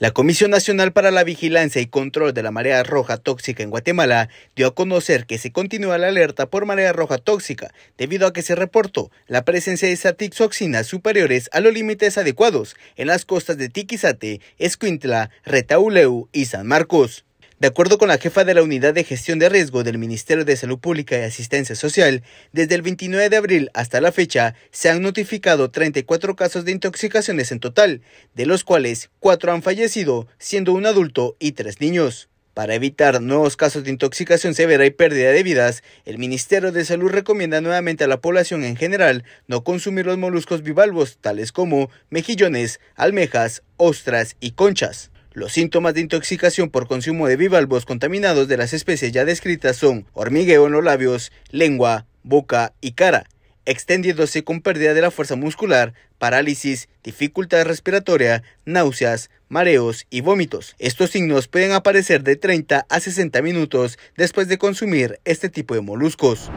La Comisión Nacional para la Vigilancia y Control de la Marea Roja Tóxica en Guatemala dio a conocer que se continúa la alerta por marea roja tóxica debido a que se reportó la presencia de satixoxinas superiores a los límites adecuados en las costas de Tiquizate, Escuintla, Retauleu y San Marcos. De acuerdo con la jefa de la Unidad de Gestión de Riesgo del Ministerio de Salud Pública y Asistencia Social, desde el 29 de abril hasta la fecha se han notificado 34 casos de intoxicaciones en total, de los cuales 4 han fallecido, siendo un adulto y 3 niños. Para evitar nuevos casos de intoxicación severa y pérdida de vidas, el Ministerio de Salud recomienda nuevamente a la población en general no consumir los moluscos bivalvos, tales como mejillones, almejas, ostras y conchas. Los síntomas de intoxicación por consumo de bivalvos contaminados de las especies ya descritas son hormigueo en los labios, lengua, boca y cara, extendiéndose con pérdida de la fuerza muscular, parálisis, dificultad respiratoria, náuseas, mareos y vómitos. Estos signos pueden aparecer de 30 a 60 minutos después de consumir este tipo de moluscos.